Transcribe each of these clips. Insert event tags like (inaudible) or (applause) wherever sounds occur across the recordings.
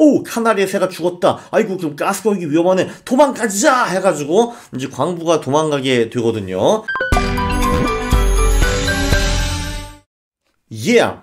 오 카나리의 새가 죽었다 아이고 그럼 가스거기 위험하네 도망가자 해가지고 이제 광부가 도망가게 되거든요 예 yeah.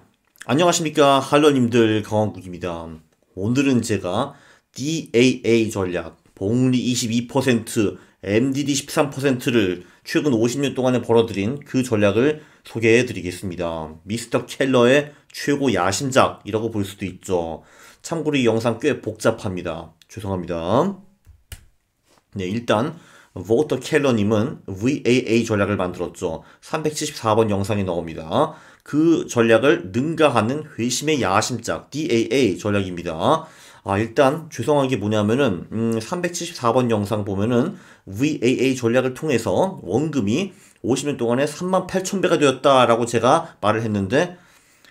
안녕하십니까 할러님들 강원국입니다 오늘은 제가 DAA 전략 복리 22% MDD 13%를 최근 50년 동안에 벌어들인 그 전략을 소개해 드리겠습니다. 미스터 켈러의 최고 야심작이라고 볼 수도 있죠. 참고로 이 영상 꽤 복잡합니다. 죄송합니다. 네, 일단 워터 켈러님은 VAA 전략을 만들었죠. 374번 영상에 나옵니다. 그 전략을 능가하는 회심의 야심작 DAA 전략입니다. 아 일단 죄송한 게 뭐냐면은 음, 374번 영상 보면은 VAA 전략을 통해서 원금이 50년 동안에 3 8 0 0 0 배가 되었다라고 제가 말을 했는데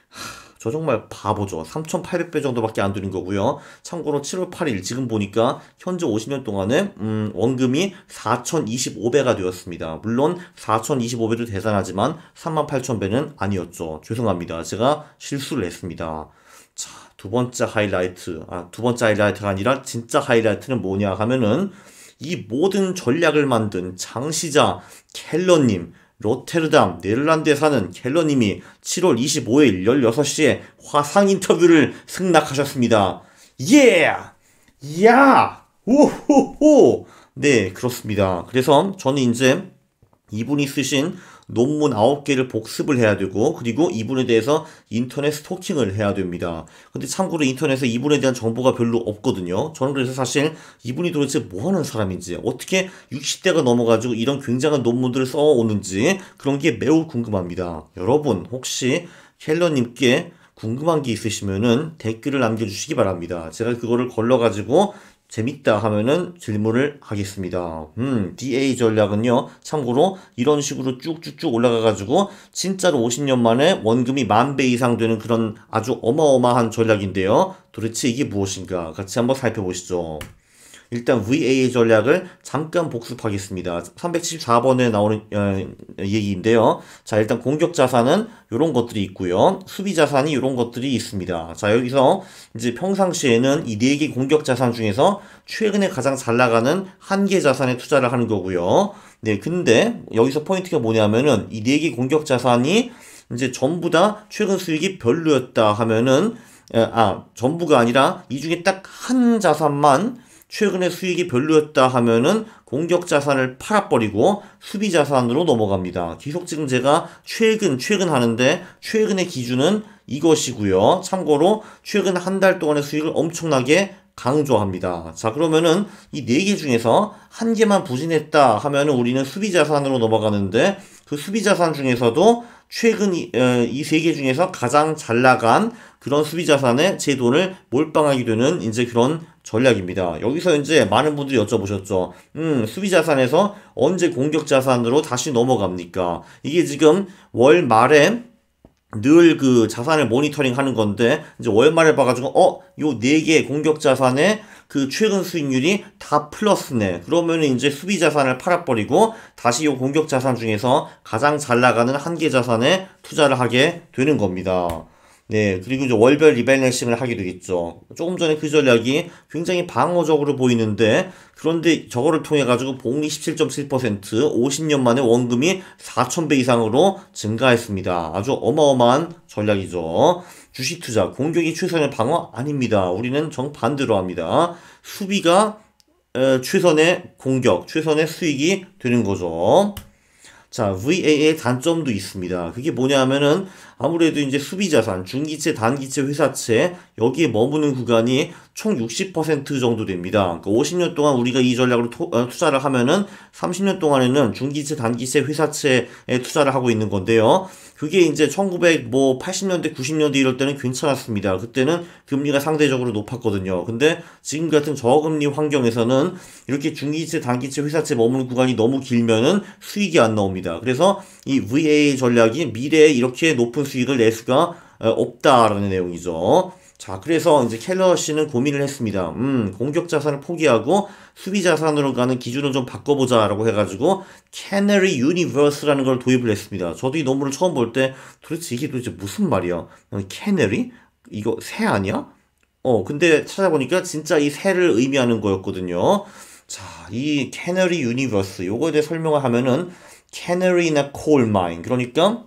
하... 저 정말 바보죠. 3,800배 정도밖에 안 드는 거고요. 참고로 7월 8일 지금 보니까 현재 50년 동안에 음, 원금이 4,025배가 되었습니다. 물론 4,025배도 대단하지만 38,000배는 아니었죠. 죄송합니다. 제가 실수를 했습니다. 자, 두 번째 하이라이트. 아, 두 번째 하이라이트가 아니라 진짜 하이라이트는 뭐냐 하면은 이 모든 전략을 만든 장시자 켈러님 로테르담 네덜란드에 사는 켈러님이 7월 25일 16시에 화상 인터뷰를 승낙하셨습니다. 예! 야! 오호호! 네, 그렇습니다. 그래서 저는 이제 이분이 쓰신 논문 9개를 복습을 해야 되고 그리고 이분에 대해서 인터넷 스토킹을 해야 됩니다. 근데 참고로 인터넷에 이분에 대한 정보가 별로 없거든요. 저는 그래서 사실 이분이 도대체 뭐 하는 사람인지 어떻게 60대가 넘어가지고 이런 굉장한 논문들을 써오는지 그런 게 매우 궁금합니다. 여러분 혹시 켈러님께 궁금한 게 있으시면은 댓글을 남겨주시기 바랍니다. 제가 그거를 걸러가지고 재밌다 하면은 질문을 하겠습니다. 음, DA 전략은요. 참고로 이런 식으로 쭉쭉쭉 올라가가지고 진짜로 50년 만에 원금이 만 배 이상 되는 그런 아주 어마어마한 전략인데요. 도대체 이게 무엇인가 같이 한번 살펴보시죠. 일단 VA 전략을 잠깐 복습하겠습니다. 374번에 나오는 어, 얘기인데요. 자, 일단 공격 자산은 이런 것들이 있고요. 수비 자산이 이런 것들이 있습니다. 자, 여기서 이제 평상시에는 이네개 공격 자산 중에서 최근에 가장 잘 나가는 한 개 자산에 투자를 하는 거고요. 네, 근데 여기서 포인트가 뭐냐면은 이네개 공격 자산이 이제 전부 다 최근 수익이 별로였다 하면은 아 전부가 아니라 이 중에 딱 한 자산만 최근에 수익이 별로였다 하면은 공격 자산을 팔아버리고 수비 자산으로 넘어갑니다. 기속증제가 최근, 최근 하는데 최근의 기준은 이것이고요. 참고로 최근 한 달 동안의 수익을 엄청나게 강조합니다. 자, 그러면은 이 네 개 중에서 한 개만 부진했다 하면은 우리는 수비 자산으로 넘어가는데 그 수비 자산 중에서도 최근 이 세 개 중에서 가장 잘 나간 그런 수비 자산에 제 돈을 몰빵하게 되는 이제 그런 전략입니다. 여기서 이제 많은 분들이 여쭤보셨죠. 음, 수비 자산에서 언제 공격 자산으로 다시 넘어갑니까? 이게 지금 월 말에 늘 그 자산을 모니터링 하는 건데, 이제 월말에 봐가지고, 어, 요 네 개의 공격 자산에 그 최근 수익률이 다 플러스네. 그러면 이제 수비 자산을 팔아버리고 다시 요 공격 자산 중에서 가장 잘 나가는 한 개 자산에 투자를 하게 되는 겁니다. 네, 그리고 이제 월별 리밸런싱을 하기도했죠 조금 전에 그 전략이 굉장히 방어적으로 보이는데, 그런데 저거를 통해가지고 복리 17.7%, 50년 만에 원금이 4,000배 이상으로 증가했습니다. 아주 어마어마한 전략이죠. 주식 투자, 공격이 최선의 방어? 아닙니다. 우리는 정반대로 합니다. 수비가 어, 최선의 공격, 최선의 수익이 되는 거죠. 자, VA의 단점도 있습니다. 그게 뭐냐면은 하 아무래도 이제 수비자산, 중기체, 단기체, 회사채 여기에 머무는 구간이 총 60% 정도 됩니다. 그러니까 50년 동안 우리가 이 전략으로 토, 어, 투자를 하면은 30년 동안에는 중기체, 단기체, 회사채에 투자를 하고 있는 건데요. 그게 이제 1980년대, 뭐 90년대 이럴 때는 괜찮았습니다. 그때는 금리가 상대적으로 높았거든요. 근데 지금 같은 저금리 환경에서는 이렇게 중기체, 단기체, 회사채 머무는 구간이 너무 길면은 수익이 안 나옵니다. 그래서 이 VA 전략이 미래에 이렇게 높은 수익을 낼 수가 어, 없다라는 내용이죠. 자, 그래서 이제 켈러 씨는 고민을 했습니다. 음, 공격 자산을 포기하고 수비 자산으로 가는 기준을 좀 바꿔보자라고 해가지고 캐너리 유니버스라는 걸 도입을 했습니다. 저도 이 논문을 처음 볼 때 도대체 이게 도대체 무슨 말이야? 캐너리? 어, 이거 새 아니야? 어, 근데 찾아보니까 진짜 이 새를 의미하는 거였거든요. 자, 이 캐너리 유니버스 요거에 대해 설명을 하면은 캐너리나 콜마인 그러니까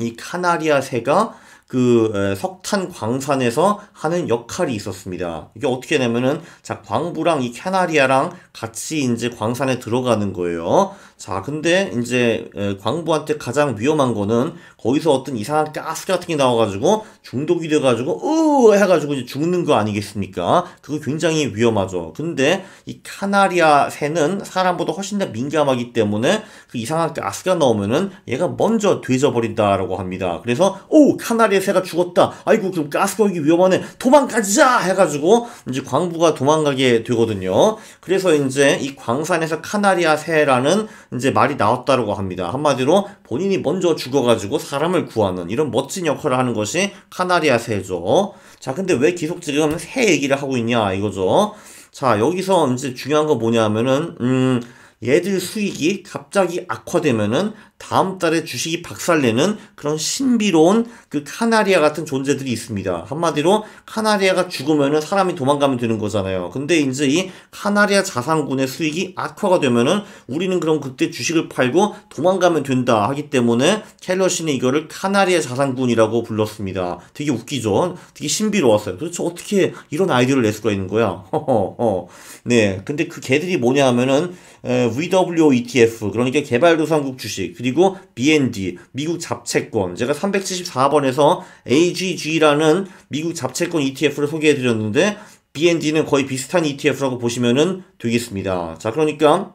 이 카나리아 새가 그 석탄 광산에서 하는 역할이 있었습니다. 이게 어떻게 되냐면은 자 광부랑 이 캐나리아랑 같이 이제 광산에 들어가는 거예요. 자 근데 이제 광부한테 가장 위험한 거는 거기서 어떤 이상한 가스 같은 게 나와가지고 중독이 돼가지고 으 해가지고 이제 죽는 거 아니겠습니까? 그거 굉장히 위험하죠. 근데 이 카나리아 새는 사람보다 훨씬 더 민감하기 때문에 그 이상한 가스가 나오면은 얘가 먼저 뒤져버린다라고 합니다. 그래서 오 카나리아 새가 죽었다. 아이고 그럼 가스공기 위험하네. 도망가자 해가지고 이제 광부가 도망가게 되거든요. 그래서 이제 이 광산에서 카나리아 새라는 이제 말이 나왔다라고 합니다. 한마디로 본인이 먼저 죽어가지고 사람을 구하는 이런 멋진 역할을 하는 것이 카나리아 새죠. 자 근데 왜 계속 지금 새 얘기를 하고 있냐 이거죠. 자 여기서 이제 중요한 건 뭐냐면은 하 음. 얘들 수익이 갑자기 악화되면은 다음 달에 주식이 박살내는 그런 신비로운 그 카나리아 같은 존재들이 있습니다. 한마디로 카나리아가 죽으면은 사람이 도망가면 되는 거잖아요. 근데 이제 이 카나리아 자산군의 수익이 악화가 되면은 우리는 그럼 그때 주식을 팔고 도망가면 된다 하기 때문에 켈러 신는 이거를 카나리아 자산군이라고 불렀습니다. 되게 웃기죠? 되게 신비로웠어요. 도대체 어떻게 이런 아이디어를 낼 수가 있는 거야? (laughs) 허허허. 네. 근데 그 개들이 뭐냐 하면은 VWO ETF 그러니까 개발도상국 주식 그리고 BND 미국 잡채권 제가 374번에서 AGG라는 미국 잡채권 ETF를 소개해드렸는데 BND는 거의 비슷한 ETF라고 보시면 되겠습니다. 자 그러니까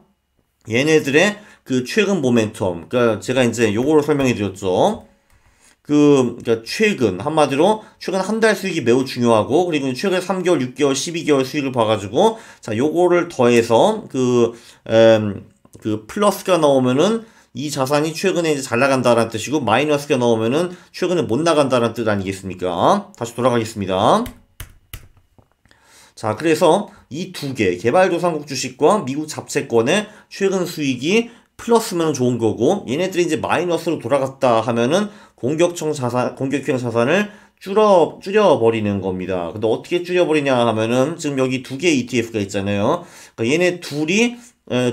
얘네들의 그 최근 모멘텀 그러니까 제가 이제 요거로 설명해 드렸죠. 그, 그러니까 최근, 한마디로, 최근 한 달 수익이 매우 중요하고, 그리고 최근 3개월, 6개월, 12개월 수익을 봐가지고, 자, 요거를 더해서, 그, 그 플러스가 나오면은, 이 자산이 최근에 이제 잘 나간다라는 뜻이고, 마이너스가 나오면은, 최근에 못 나간다라는 뜻 아니겠습니까? 다시 돌아가겠습니다. 자, 그래서 이 두 개, 개발도상국 주식과 미국 잡채권의 최근 수익이 플러스면 좋은 거고 얘네들이 이제 마이너스로 돌아갔다 하면은 공격형 자산, 공격형 자산을 줄어, 줄여버리는 겁니다. 근데 어떻게 줄여버리냐 하면은 지금 여기 두 개의 ETF가 있잖아요. 그러니까 얘네 둘이,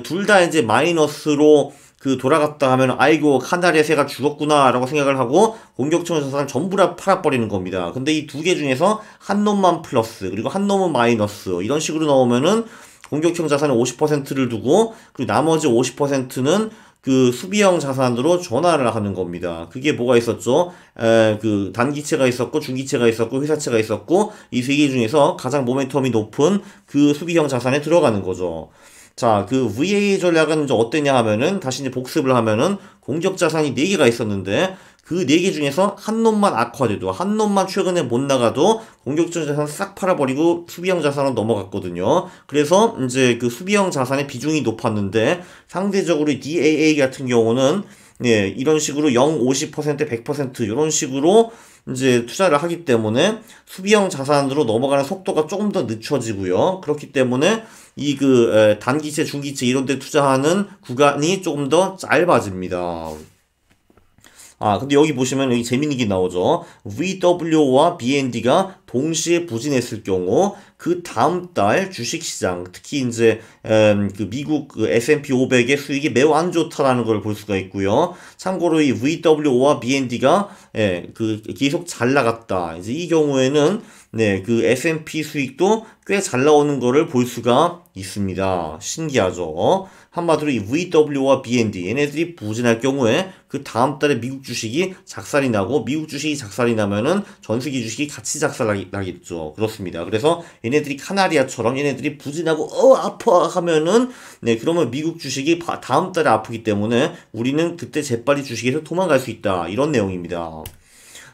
둘다 이제 마이너스로 그 돌아갔다 하면 아이고 카나리의 새가 죽었구나라고 생각을 하고 공격청 자산을 전부 다 팔아버리는 겁니다. 근데 이 두 개 중에서 한 놈만 플러스 그리고 한 놈은 마이너스 이런 식으로 넣으면은 공격형 자산의 50%를 두고 그리고 나머지 50%는 그 수비형 자산으로 전환을 하는 겁니다. 그게 뭐가 있었죠? 에, 그 단기체가 있었고 중기체가 있었고 회사체가 있었고 이 세 개 중에서 가장 모멘텀이 높은 그 수비형 자산에 들어가는 거죠. 자, 그 VA 전략은 이제 어땠냐 하면은 다시 이제 복습을 하면은 공격 자산이 4개가 있었는데 그네개 중에서 한 놈만 악화돼도 한 놈만 최근에 못 나가도 공격적 자산 싹 팔아버리고 수비형 자산으로 넘어갔거든요. 그래서 이제 그 수비형 자산의 비중이 높았는데 상대적으로 DAA 같은 경우는 예, 이런 식으로 0, 50%, 100% 이런 식으로 이제 투자를 하기 때문에 수비형 자산으로 넘어가는 속도가 조금 더 늦춰지고요. 그렇기 때문에 이 그 단기채, 중기채 이런 데 투자하는 구간이 조금 더 짧아집니다. 아 근데 여기 보시면 여기 재밌는 게 나오죠. VW와 BND가 동시에 부진했을 경우 그 다음 달 주식시장 특히 이제 음, 그 미국 그 S&P 500의 수익이 매우 안 좋다라는 걸 볼 수가 있고요. 참고로 이 VWO와 BND가 예, 그 계속 잘 나갔다. 이제 이 경우에는 네, 그 S&P 수익도 꽤 잘 나오는 거를 볼 수가 있습니다. 신기하죠. 한마디로 이 VW와 BND 얘네들이 부진할 경우에 그 다음 달에 미국 주식이 작살이 나고 미국 주식이 작살이 나면은 전 세계 주식이 같이 작살하기 나겠죠. 그렇습니다. 그래서 얘네들이 카나리아처럼 얘네들이 부진하고 어 아파 하면은 네 그러면 미국 주식이 다음 달에 아프기 때문에 우리는 그때 재빨리 주식에서 도망갈 수 있다 이런 내용입니다.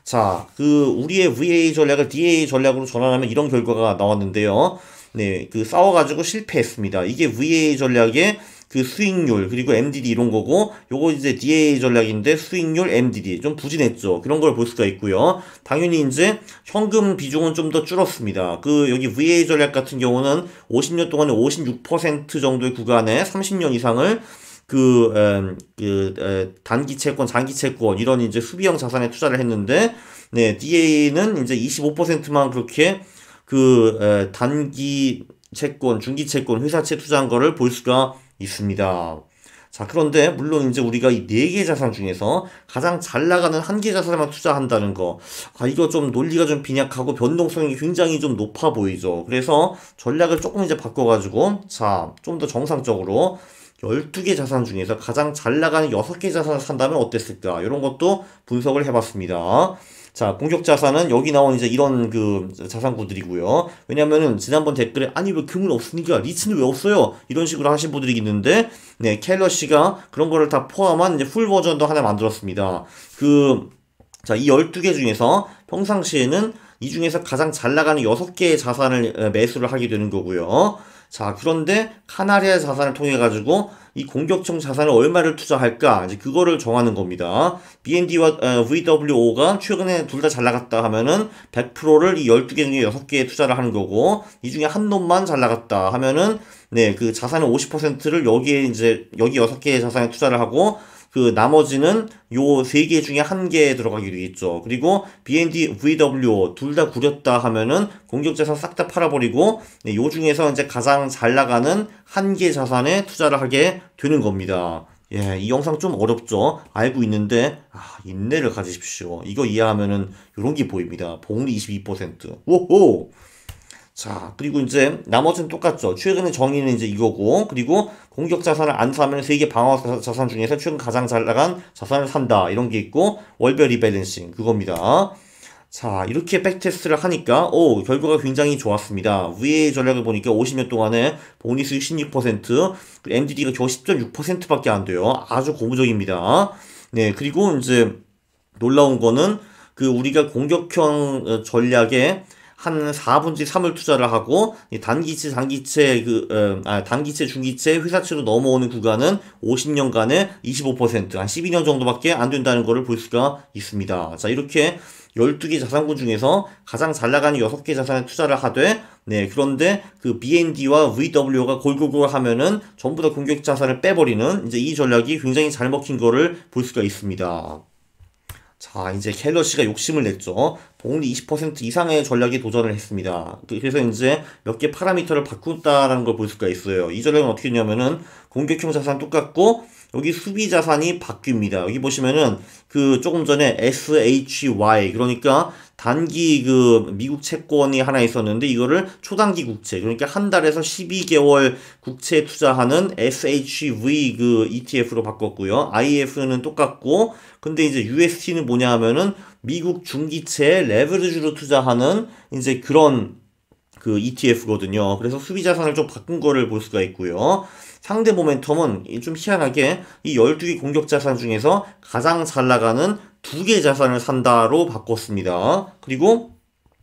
자, 그 우리의 VA 전략을 DA 전략으로 전환하면 이런 결과가 나왔는데요. 네, 그 싸워가지고 실패했습니다. 이게 VA 전략의 그 수익률 그리고 MDD 이런 거고 요거 이제 DA 전략인데 수익률 MDD 좀 부진했죠. 그런 걸 볼 수가 있고요. 당연히 이제 현금 비중은 좀 더 줄었습니다. 그 여기 VA 전략 같은 경우는 50년 동안에 56% 정도의 구간에 30년 이상을 그, 음, 그 에, 단기 채권, 장기 채권 이런 이제 수비형 자산에 투자를 했는데 네, DA는 이제 25%만 그렇게 그 에, 단기 채권, 중기 채권, 회사채 투자한 거를 볼 수가 있습니다. 자, 그런데 물론 이제 우리가 이 네 개 자산 중에서 가장 잘 나가는 한 개 자산에만 투자한다는 거. 아, 이거 좀 논리가 좀 빈약하고 변동성이 굉장히 좀 높아 보이죠. 그래서 전략을 조금 이제 바꿔가지고, 자, 좀 더 정상적으로 12개 자산 중에서 가장 잘 나가는 6개 자산을 산다면 어땠을까? 이런 것도 분석을 해봤습니다. 자, 공격 자산은 여기 나온 이제 이런 그 자산구들이고요. 왜냐면은 지난번 댓글에 아니 왜 금은 없으니까 그러니까 리츠는 왜 없어요? 이런 식으로 하신 분들이 있는데 네, 켈러 씨가 그런 거를 다 포함한 이제 풀 버전도 하나 만들었습니다. 그 자, 이 12개 중에서 평상시에는 이 중에서 가장 잘 나가는 6개의 자산을 매수를 하게 되는 거고요. 자, 그런데 카나리아 자산을 통해 가지고 이 공격형 자산을 얼마를 투자할까? 이제 그거를 정하는 겁니다. BND와 어, VWO가 최근에 둘 다 잘 나갔다 하면은 100%를 이 12개 중에 6개에 투자를 하는 거고 이 중에 한 놈만 잘 나갔다 하면은 네, 그 자산의 50%를 여기에 이제 여기 6개의 자산에 투자를 하고 그 나머지는 요 세 개 중에 한 개에 들어가게 되겠죠 그리고 BND VWO 둘다 구렸다 하면은 공격 자산 싹 다 팔아버리고 네, 요 중에서 이제 가장 잘 나가는 한 개 자산에 투자를 하게 되는 겁니다. 예, 이 영상 좀 어렵죠? 알고 있는데, 아, 인내를 가지십시오. 이거 이해하면은, 요런 게 보입니다. 복리 22%. 오호! 자, 그리고 이제, 나머지는 똑같죠? 최근에 정의는 이제 이거고, 그리고 공격 자산을 안 사면 세계 방어 자산 중에서 최근 가장 잘 나간 자산을 산다. 이런 게 있고, 월별 리밸런싱. 그겁니다. 자, 이렇게 백테스트를 하니까, 오, 결과가 굉장히 좋았습니다. 위의 전략을 보니까 50년 동안에 보니스 1 6 MDD가 겨10.6% 밖에 안 돼요. 아주 고무적입니다. 네, 그리고 이제 놀라운 거는 그 우리가 공격형 어, 전략에 한 4분지 3을 투자를 하고 단기채, 단기채, 그, 음, 아, 단기채, 중기채, 회사채로 넘어오는 구간은 50년간에 25%, 한 12년 정도밖에 안 된다는 것을 볼 수가 있습니다. 자, 이렇게 12개 자산군 중에서 가장 잘 나가는 6개 자산에 투자를 하되, 네, 그런데 그 BND와 VW가 골고루 하면은 전부 다 공격 자산을 빼버리는 이제 이 전략이 굉장히 잘 먹힌 거를 볼 수가 있습니다. 자, 이제 켈러 시가 욕심을 냈죠. 복리 20% 이상의 전략에 도전을 했습니다. 그, 그래서 이제 몇 개 파라미터를 바꾼다라는 걸 볼 수가 있어요. 이전에은 어떻게 했냐면은 공격형 자산 똑같고 여기 수비 자산이 바뀝니다. 여기 보시면은 그 조금 전에 SHY 그러니까 단기 그 미국 채권이 하나 있었는데 이거를 초단기 국채 그러니까 한 달에서 12개월 국채 투자하는 SHV 그 ETF로 바꿨고요. IF는 똑같고 근데 이제 UST는 뭐냐 하면은 미국 중기채 레버리지로 투자하는 이제 그런 그 ETF거든요. 그래서 수비 자산을 좀 바꾼 거를 볼 수가 있고요. 상대 모멘텀은 좀 희한하게 이 12개 공격 자산 중에서 가장 잘 나가는 두 개 자산을 산다로 바꿨습니다. 그리고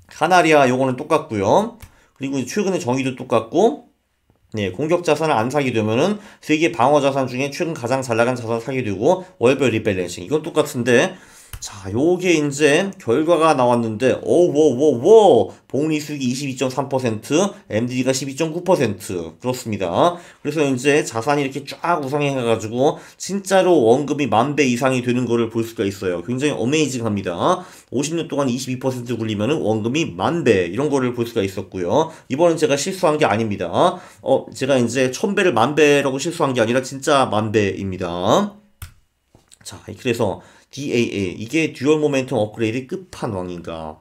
카나리아 요거는 똑같고요. 그리고 최근에 정의도 똑같고 네, 공격 자산을 안 사게 되면은 세계 방어 자산 중에 최근 가장 잘 나간 자산 을 사게 되고 월별 리밸런싱 이건 똑같은데 자, 요게 이제 결과가 나왔는데, 오, 오, 오, 오, 복리 수익이 22.3%, MDD가 12.9%. 그렇습니다. 그래서 이제 자산이 이렇게 쫙우상해가지고 진짜로 원금이 만배 이상이 되는 거를 볼 수가 있어요. 굉장히 어메이징 합니다. 50년 동안 22%굴리면 원금이 만 배, 이런 거를 볼 수가 있었고요. 이번엔 제가 실수한 게 아닙니다. 어, 제가 이제 천배를 만 배라고 실수한 게 아니라 진짜 만 배입니다. 자, 그래서 DAA 이게 듀얼 모멘텀 업그레이드 끝판왕인가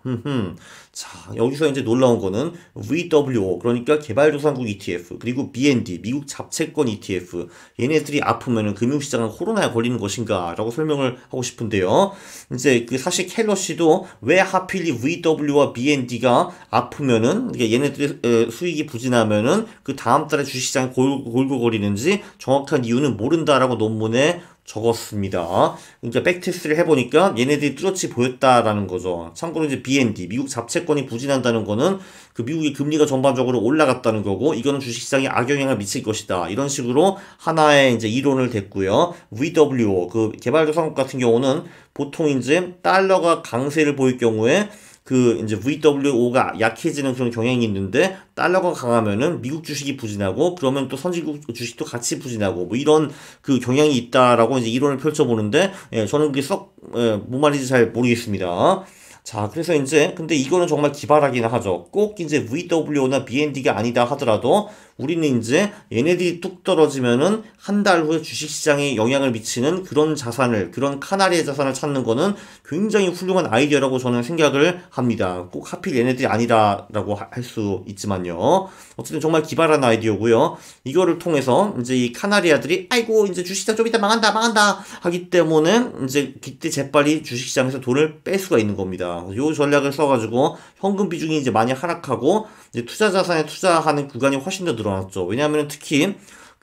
자 여기서 이제 놀라운 거는 VWO 그러니까 개발도상국 ETF 그리고 BND 미국 잡채권 ETF 얘네들이 아프면 금융시장은 코로나에 걸리는 것인가 라고 설명을 하고 싶은데요 이제 그 사실 켈러 씨도 왜 하필 이 VW와 BND가 아프면은 얘네들의 수익이 부진하면은 그 다음 달에 주시장 식이 골고거리는지 정확한 이유는 모른다라고 논문에 적었습니다. 그러니까 백테스트를 해보니까 얘네들이 뚜렷이 보였다라는 거죠. 참고로 이제 BND, 미국 잡채권이 부진한다는 거는 그 미국의 금리가 전반적으로 올라갔다는 거고, 이거는 주식시장에 악영향을 미칠 것이다. 이런 식으로 하나의 이제 이론을 댔고요. VWO, 그 개발도상국 같은 경우는 보통 이제 달러가 강세를 보일 경우에 그 이제 VWO가 약해지는 그런 경향이 있는데 달러가 강하면은 미국 주식이 부진하고 그러면 또 선진국 주식도 같이 부진하고 뭐 이런 그 경향이 있다라고 이제 이론을 펼쳐보는데 예, 저는 그게 썩 예, 뭐 말인지 잘 모르겠습니다. 자, 그래서 이제, 근데 이거는 정말 기발하긴 하죠. 꼭 이제 VW나 o BND가 아니다 하더라도 우리는 이제 얘네들이 뚝 떨어지면은 한 달 후에 주식시장에 영향을 미치는 그런 자산을 그런 카나리의 자산을 찾는 거는 굉장히 훌륭한 아이디어라고 저는 생각을 합니다. 꼭 하필 얘네들이 아니라라고 할 수 있지만요. 어쨌든 정말 기발한 아이디어고요. 이거를 통해서 이제 이 카나리아들이 아이고 이제 주식시장 좀 이따 망한다 망한다 하기 때문에 이제 그때 재빨리 주식시장에서 돈을 뺄 수가 있는 겁니다. 요 전략을 써가지고 현금 비중이 이제 많이 하락하고 이제 투자 자산에 투자하는 구간이 훨씬 더 늘어났죠. 왜냐하면 특히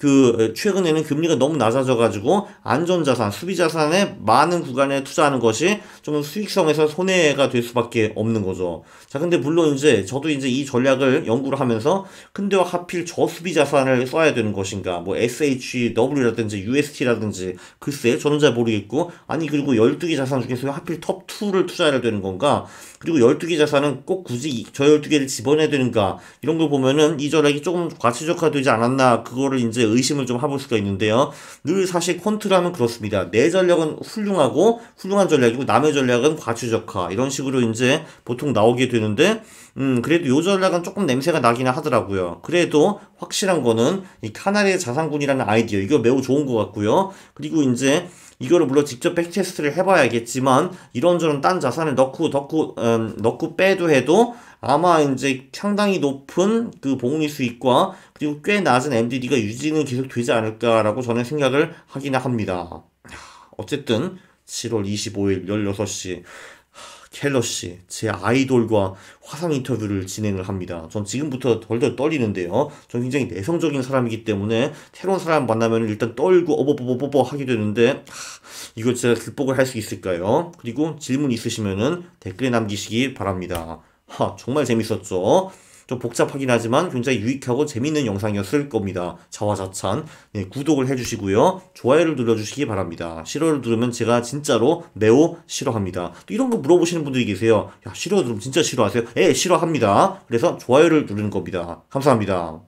그 최근에는 금리가 너무 낮아져 가지고 안전 자산, 수비 자산에 많은 구간에 투자하는 것이 좀 수익성에서 손해가 될 수밖에 없는 거죠. 자, 근데 물론 이제 저도 이제 이 전략을 연구를 하면서 근데 와 하필 저 수비 자산을 써야 되는 것인가? 뭐 SHW라든지 UST라든지 글쎄 저는 잘 모르겠고 아니 그리고 12개 자산 중에서 하필 톱 2를 투자해야 되는 건가? 그리고 12개 자산은 꼭 굳이 저 12개를 집어내야 되는가? 이런 걸 보면은 이 전략이 조금 과치적화되지 않았나? 그거를 이제 의심을 좀 해볼 수가 있는데요. 늘 사실 콘트라면 그렇습니다. 내 전략은 훌륭하고 훌륭한 전략이고 남의 전략은 과추적화 이런 식으로 이제 보통 나오게 되는데 음 그래도 요 전략은 조금 냄새가 나기는 하더라고요. 그래도 확실한 거는 이 카나리의 자산군이라는 아이디어 이거 매우 좋은 것 같고요. 그리고 이제 이거를 물론 직접 백테스트를 해봐야겠지만 이런저런 딴 자산을 넣고 넣고 음, 넣고 빼도 해도 아마 이제 상당히 높은 그 복리 수익과 그리고 꽤 낮은 MDD가 유지는 계속 되지 않을까라고 저는 생각을 하긴 합니다. 어쨌든 7월 25일 16시 켈러 씨, 제 아이돌과 화상 인터뷰를 진행을 합니다. 전 지금부터 덜덜 떨리는데요. 전 굉장히 내성적인 사람이기 때문에 새로운 사람 만나면 일단 떨고 어버버버버버 하게 되는데 이걸 제가 극복을 할 수 있을까요? 그리고 질문 있으시면 댓글에 남기시기 바랍니다. 하, 정말 재밌었죠? 좀 복잡하긴 하지만 굉장히 유익하고 재밌는 영상이었을 겁니다. 자화자찬 네, 구독을 해주시고요. 좋아요를 눌러주시기 바랍니다. 싫어를 누르면 제가 진짜로 매우 싫어합니다. 또 이런 거 물어보시는 분들이 계세요. 야 싫어 누르면 진짜 싫어하세요? 예 싫어합니다. 그래서 좋아요를 누르는 겁니다. 감사합니다.